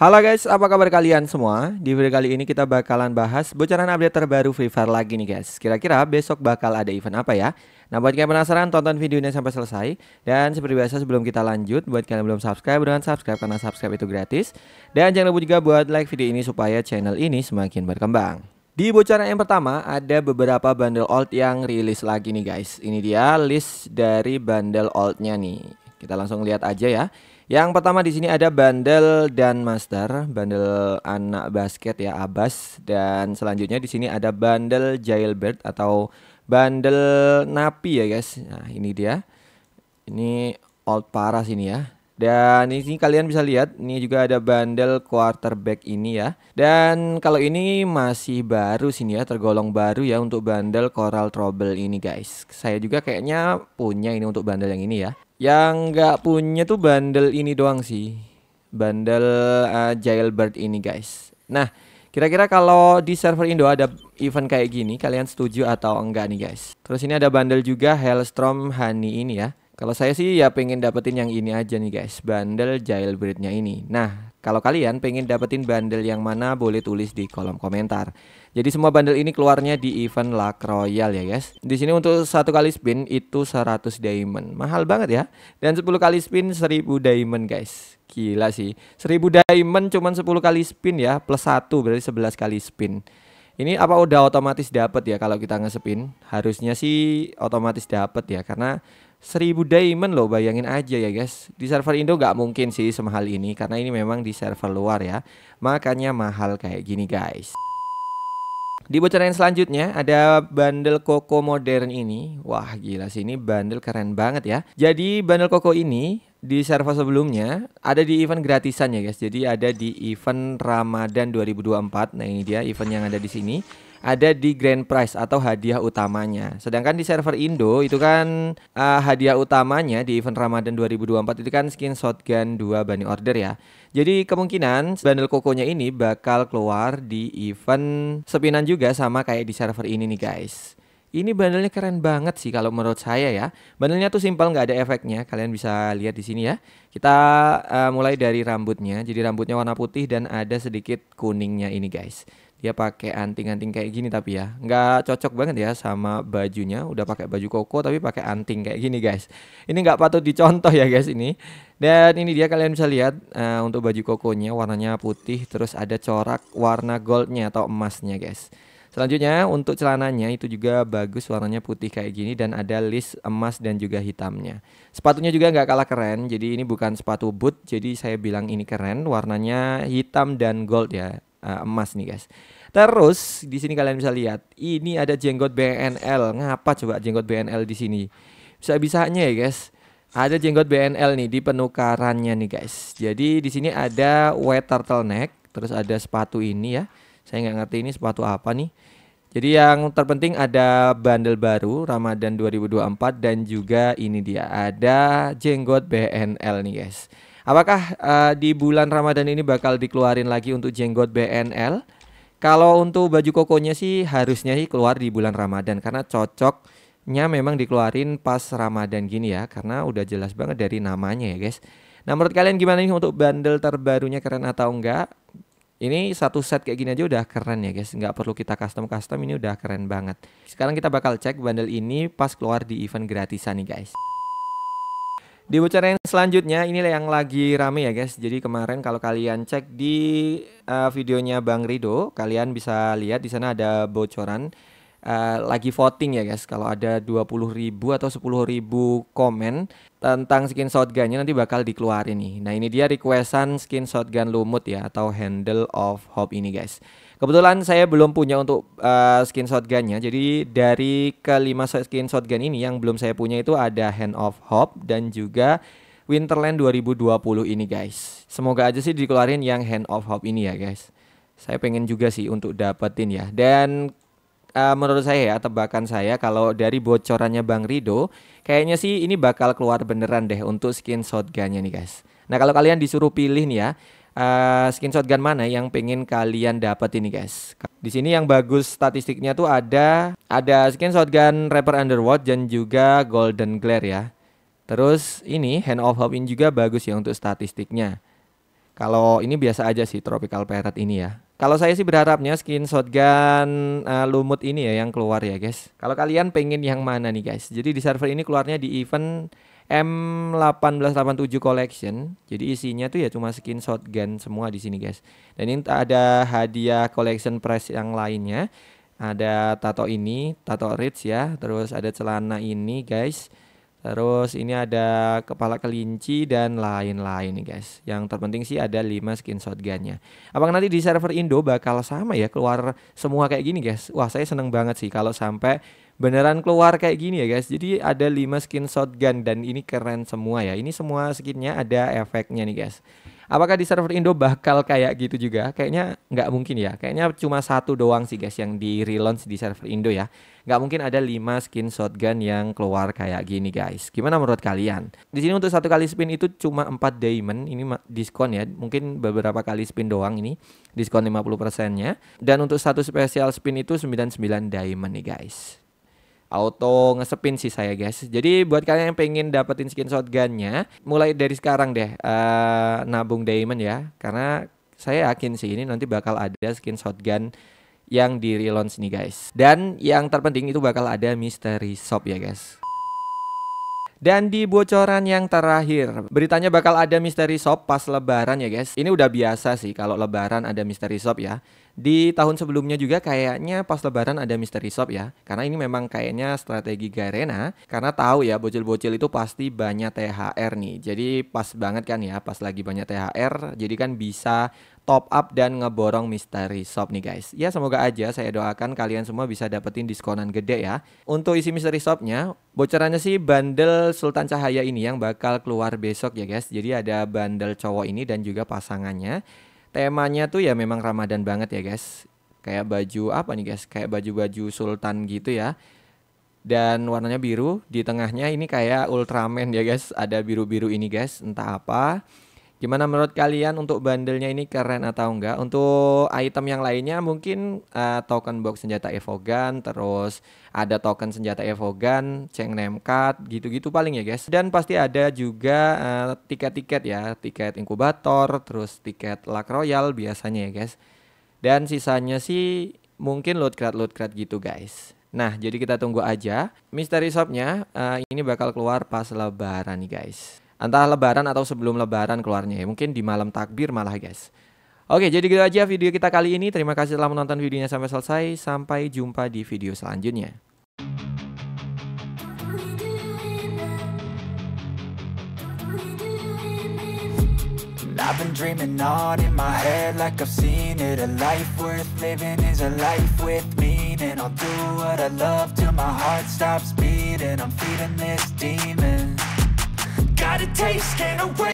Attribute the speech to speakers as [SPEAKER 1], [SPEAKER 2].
[SPEAKER 1] Halo guys, apa kabar kalian semua? Di video kali ini kita bakalan bahas bocoran update terbaru Free Fire lagi nih guys. Kira-kira besok bakal ada event apa ya? Nah buat kalian penasaran, tonton videonya sampai selesai. Dan seperti biasa sebelum kita lanjut, buat kalian belum subscribe, dengan subscribe karena subscribe itu gratis. Dan jangan lupa juga buat like video ini supaya channel ini semakin berkembang. Di bocoran yang pertama ada beberapa bundle old yang rilis lagi nih guys. Ini dia list dari bundle oldnya nih. Kita langsung lihat aja ya. Yang pertama di sini ada bandel dan master, bandel anak basket ya Abbas dan selanjutnya di sini ada bandel jailbird atau bandel napi ya guys. Nah, ini dia. Ini old paras ini ya. Dan di sini kalian bisa lihat, ini juga ada bandel quarterback ini ya. Dan kalau ini masih baru sini ya, tergolong baru ya untuk bandel Coral Trouble ini guys. Saya juga kayaknya punya ini untuk bandel yang ini ya. Yang nggak punya tuh bandel ini doang sih. Bandel uh, Jailbird ini guys. Nah, kira-kira kalau di server Indo ada event kayak gini, kalian setuju atau enggak nih guys? Terus ini ada bandel juga Hellstrom Honey ini ya. Kalau saya sih ya pengen dapetin yang ini aja nih guys, bandel Jailbirdnya ini. Nah, kalau kalian pengen dapetin bandel yang mana boleh tulis di kolom komentar. Jadi semua bandel ini keluarnya di event Luck Royal ya guys. Di sini untuk satu kali spin itu 100 diamond. Mahal banget ya. Dan 10 kali spin 1000 diamond guys. Gila sih. 1000 diamond cuman 10 kali spin ya plus 1 berarti 11 kali spin. Ini apa udah otomatis dapat ya kalau kita nge-spin? Harusnya sih otomatis dapat ya karena 1000 diamond loh bayangin aja ya guys di server Indo nggak mungkin sih semahal ini karena ini memang di server luar ya makanya mahal kayak gini guys di bocoran selanjutnya ada bandel koko modern ini wah gila sih ini bandel keren banget ya jadi bandel koko ini di server sebelumnya ada di event gratisan ya guys jadi ada di event Ramadan 2024 nah ini dia event yang ada di sini ada di grand prize atau hadiah utamanya. Sedangkan di server Indo itu kan uh, hadiah utamanya di event Ramadan 2024 itu kan skin shotgun 2 bunny order ya. Jadi kemungkinan bundle kokonya ini bakal keluar di event sepinan juga sama kayak di server ini nih guys. Ini bandelnya keren banget sih kalau menurut saya ya. Bandelnya tuh simpel nggak ada efeknya. Kalian bisa lihat di sini ya. Kita uh, mulai dari rambutnya. Jadi rambutnya warna putih dan ada sedikit kuningnya ini guys dia pakai anting-anting kayak gini tapi ya nggak cocok banget ya sama bajunya udah pakai baju koko tapi pakai anting kayak gini guys ini nggak patut dicontoh ya guys ini dan ini dia kalian bisa lihat uh, untuk baju kokonya warnanya putih terus ada corak warna goldnya atau emasnya guys selanjutnya untuk celananya itu juga bagus warnanya putih kayak gini dan ada list emas dan juga hitamnya sepatunya juga nggak kalah keren jadi ini bukan sepatu boot jadi saya bilang ini keren warnanya hitam dan gold ya uh, emas nih guys. Terus di sini kalian bisa lihat ini ada jenggot BNL. Ngapa coba jenggot BNL di sini? Bisa-bisanya ya guys. Ada jenggot BNL nih di penukarannya nih guys. Jadi di sini ada white neck. terus ada sepatu ini ya. Saya nggak ngerti ini sepatu apa nih. Jadi yang terpenting ada bandel baru Ramadan 2024 dan juga ini dia ada jenggot BNL nih guys. Apakah uh, di bulan Ramadan ini bakal dikeluarin lagi untuk jenggot BNL? Kalau untuk baju kokonya sih harusnya sih keluar di bulan Ramadan karena cocoknya memang dikeluarin pas Ramadan gini ya karena udah jelas banget dari namanya ya guys. Nah menurut kalian gimana nih untuk bandel terbarunya keren atau enggak? Ini satu set kayak gini aja udah keren ya guys, nggak perlu kita custom-custom ini udah keren banget. Sekarang kita bakal cek bandel ini pas keluar di event gratisan nih guys. Di bocoran yang selanjutnya ini yang lagi rame ya guys. Jadi kemarin kalau kalian cek di uh, videonya Bang Rido, kalian bisa lihat di sana ada bocoran uh, lagi voting ya guys. Kalau ada ribu atau ribu komen tentang skin shotgunnya nanti bakal dikeluarin nih. Nah, ini dia requestan skin shotgun lumut ya atau handle of hope ini guys. Kebetulan saya belum punya untuk uh, eh, skin shotgunnya. Jadi dari kelima skin shotgun ini yang belum saya punya itu ada Hand of Hope dan juga Winterland 2020 ini guys. Semoga aja sih dikeluarin yang Hand of Hope ini ya guys. Saya pengen juga sih untuk dapetin ya. Dan uh, menurut saya ya tebakan saya kalau dari bocorannya Bang Rido, kayaknya sih ini bakal keluar beneran deh untuk skin shotgunnya nih guys. Nah kalau kalian disuruh pilih nih ya, Eh, skin shotgun mana yang pengen kalian dapat ini guys. Di sini yang bagus statistiknya tuh ada ada skin shotgun rapper Underworld dan juga Golden Glare ya. Terus ini Hand of Hope juga bagus ya untuk statistiknya. Kalau ini biasa aja sih Tropical Parrot ini ya. Kalau saya sih berharapnya skin shotgun uh, eh, lumut ini ya yang keluar ya guys. Kalau kalian pengen yang mana nih guys? Jadi di server ini keluarnya di event M1887 collection. Jadi isinya tuh ya cuma skin shotgun semua di sini guys. Dan ini ada hadiah collection press yang lainnya. Ada tato ini, tato rich ya. Terus ada celana ini guys. Terus ini ada kepala kelinci dan lain-lain nih guys. Yang terpenting sih ada 5 skin shotgunnya. Apakah nanti di server Indo bakal sama ya keluar semua kayak gini guys? Wah saya seneng banget sih kalau sampai beneran keluar kayak gini ya guys. Jadi ada 5 skin shotgun dan ini keren semua ya. Ini semua skinnya ada efeknya nih guys. Apakah di server Indo bakal kayak gitu juga? Kayaknya nggak mungkin ya. Kayaknya cuma satu doang sih guys yang di relaunch di server Indo ya. Nggak mungkin ada 5 skin shotgun yang keluar kayak gini guys. Gimana menurut kalian? Di sini untuk satu kali spin itu cuma 4 diamond. Ini diskon ya. Mungkin beberapa kali spin doang ini. Diskon 50%-nya. Dan untuk satu spesial spin itu 99 diamond nih guys auto ngesepin sih saya guys. Jadi buat kalian yang pengen dapetin skin shotgunnya, mulai dari sekarang deh uh, nabung diamond ya, karena saya yakin sih ini nanti bakal ada skin shotgun yang di relaunch nih guys. Dan yang terpenting itu bakal ada mystery shop ya guys. Dan di bocoran yang terakhir, beritanya bakal ada misteri shop pas lebaran ya guys. Ini udah biasa sih kalau lebaran ada misteri shop ya. Di tahun sebelumnya juga kayaknya pas lebaran ada misteri shop ya. Karena ini memang kayaknya strategi Garena karena tahu ya bocil-bocil itu pasti banyak THR nih. Jadi pas banget kan ya pas lagi banyak THR jadi kan bisa top up dan ngeborong misteri shop nih guys. Ya semoga aja saya doakan kalian semua bisa dapetin diskonan gede ya. Untuk isi misteri shopnya, bocorannya sih bandel Sultan Cahaya ini yang bakal keluar besok ya guys. Jadi ada bandel cowok ini dan juga pasangannya. Temanya tuh ya memang Ramadan banget ya guys. Kayak baju apa nih guys? Kayak baju-baju Sultan gitu ya. Dan warnanya biru, di tengahnya ini kayak Ultraman ya guys. Ada biru-biru ini guys, entah apa. Gimana menurut kalian untuk bandelnya ini keren atau enggak? Untuk item yang lainnya mungkin uh, token box senjata Evogan, terus ada token senjata Evogan, Ceng card, gitu-gitu paling ya guys. Dan pasti ada juga eh, tiket-tiket uh, ya, tiket inkubator, terus tiket Luck Royal biasanya ya guys. Dan sisanya sih mungkin loot crate loot crate gitu guys. Nah, jadi kita tunggu aja. Misteri shopnya uh, ini bakal keluar pas lebaran nih guys antara lebaran atau sebelum lebaran keluarnya ya. Mungkin di malam takbir malah guys. Oke, jadi gitu aja video kita kali ini. Terima kasih telah menonton videonya sampai selesai. Sampai jumpa di video selanjutnya. I've been dreaming on in my head like I've seen it A life worth living is a life with meaning I'll do what I love till my heart stops beating I'm feeding this demon got a taste, can't wait